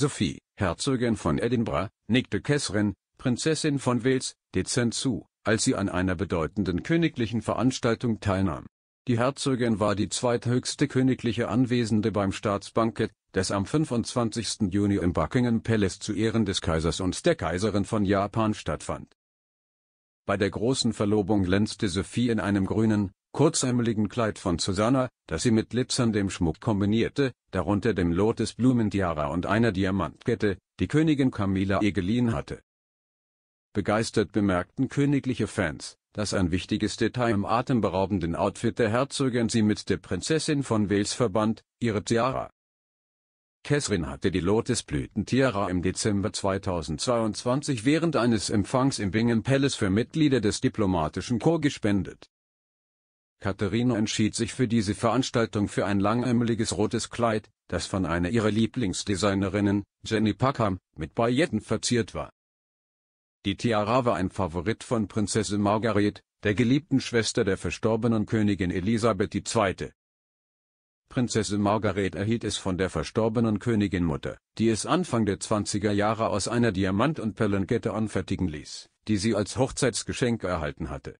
Sophie, Herzogin von Edinburgh, nickte Catherine, Prinzessin von Wales, dezent zu, als sie an einer bedeutenden königlichen Veranstaltung teilnahm. Die Herzogin war die zweithöchste königliche Anwesende beim Staatsbankett, das am 25. Juni im Buckingham Palace zu Ehren des Kaisers und der Kaiserin von Japan stattfand. Bei der großen Verlobung glänzte Sophie in einem grünen, kurzärmeligen Kleid von Susanna, das sie mit glitzerndem Schmuck kombinierte, darunter dem Lotus Blumentiara und einer Diamantkette, die Königin Camilla ihr hatte. Begeistert bemerkten königliche Fans, dass ein wichtiges Detail im atemberaubenden Outfit der Herzogin sie mit der Prinzessin von Wales verband, ihre Tiara. Catherine hatte die Lotusblütentiara im Dezember 2022 während eines Empfangs im Bingham Palace für Mitglieder des diplomatischen Chor gespendet Katharina entschied sich für diese Veranstaltung für ein langärmeliges rotes Kleid, das von einer ihrer Lieblingsdesignerinnen, Jenny Packham, mit Bailletten verziert war. Die Tiara war ein Favorit von Prinzessin Margaret, der geliebten Schwester der verstorbenen Königin Elisabeth II. Prinzessin Margaret erhielt es von der verstorbenen Königin Mutter, die es Anfang der 20er Jahre aus einer Diamant- und Perlenkette anfertigen ließ, die sie als Hochzeitsgeschenk erhalten hatte.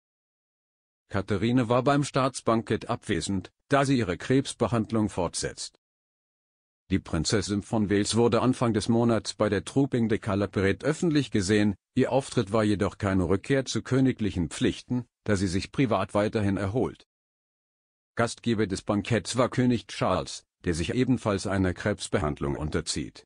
Katharine war beim Staatsbankett abwesend, da sie ihre Krebsbehandlung fortsetzt. Die Prinzessin von Wales wurde Anfang des Monats bei der Trouping de Calaperette öffentlich gesehen, ihr Auftritt war jedoch keine Rückkehr zu königlichen Pflichten, da sie sich privat weiterhin erholt. Gastgeber des Banketts war König Charles, der sich ebenfalls einer Krebsbehandlung unterzieht.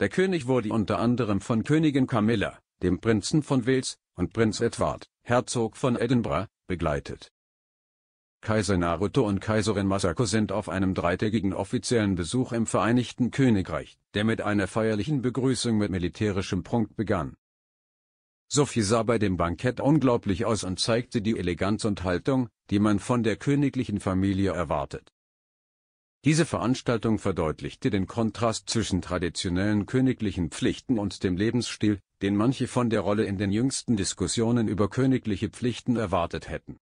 Der König wurde unter anderem von Königin Camilla, dem Prinzen von Wales, und Prinz Edward, Herzog von Edinburgh, begleitet. Kaiser Naruto und Kaiserin Masako sind auf einem dreitägigen offiziellen Besuch im Vereinigten Königreich, der mit einer feierlichen Begrüßung mit militärischem Prunk begann. Sophie sah bei dem Bankett unglaublich aus und zeigte die Eleganz und Haltung, die man von der königlichen Familie erwartet. Diese Veranstaltung verdeutlichte den Kontrast zwischen traditionellen königlichen Pflichten und dem Lebensstil, den manche von der Rolle in den jüngsten Diskussionen über königliche Pflichten erwartet hätten.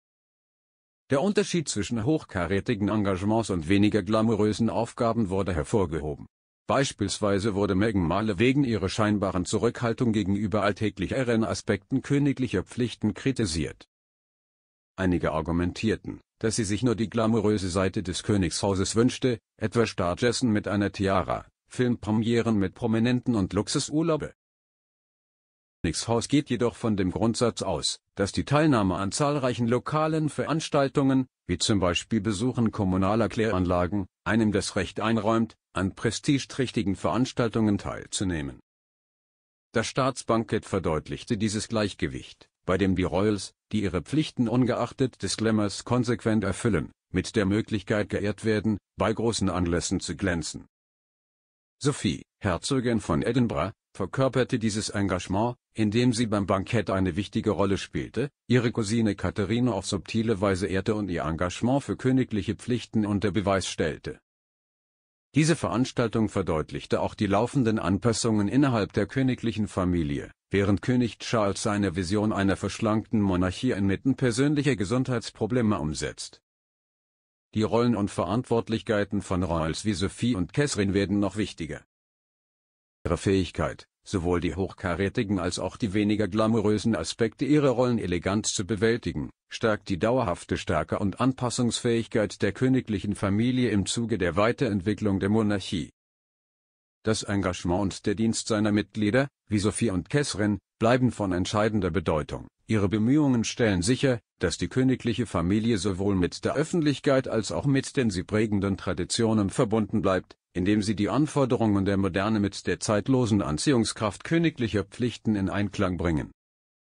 Der Unterschied zwischen hochkarätigen Engagements und weniger glamourösen Aufgaben wurde hervorgehoben. Beispielsweise wurde Meghan Marle wegen ihrer scheinbaren Zurückhaltung gegenüber alltäglicheren Aspekten königlicher Pflichten kritisiert. Einige argumentierten, dass sie sich nur die glamouröse Seite des Königshauses wünschte, etwa Starjessen mit einer Tiara, Filmpremieren mit Prominenten und Luxusurlaube. Königshaus geht jedoch von dem Grundsatz aus, dass die Teilnahme an zahlreichen lokalen Veranstaltungen, wie zum Beispiel Besuchen kommunaler Kläranlagen, einem das Recht einräumt, an prestigeträchtigen Veranstaltungen teilzunehmen. Das Staatsbankett verdeutlichte dieses Gleichgewicht bei dem die Royals, die ihre Pflichten ungeachtet des Disclaimers konsequent erfüllen, mit der Möglichkeit geehrt werden, bei großen Anlässen zu glänzen. Sophie, Herzogin von Edinburgh, verkörperte dieses Engagement, indem sie beim Bankett eine wichtige Rolle spielte, ihre Cousine Katharina auf subtile Weise ehrte und ihr Engagement für königliche Pflichten unter Beweis stellte. Diese Veranstaltung verdeutlichte auch die laufenden Anpassungen innerhalb der königlichen Familie, Während König Charles seine Vision einer verschlankten Monarchie inmitten persönlicher Gesundheitsprobleme umsetzt. Die Rollen und Verantwortlichkeiten von Royals wie Sophie und Catherine werden noch wichtiger. Ihre Fähigkeit, sowohl die hochkarätigen als auch die weniger glamourösen Aspekte ihrer Rollen elegant zu bewältigen, stärkt die dauerhafte Stärke und Anpassungsfähigkeit der königlichen Familie im Zuge der Weiterentwicklung der Monarchie. Das Engagement und der Dienst seiner Mitglieder, wie Sophie und Kessrin, bleiben von entscheidender Bedeutung. Ihre Bemühungen stellen sicher, dass die königliche Familie sowohl mit der Öffentlichkeit als auch mit den sie prägenden Traditionen verbunden bleibt, indem sie die Anforderungen der Moderne mit der zeitlosen Anziehungskraft königlicher Pflichten in Einklang bringen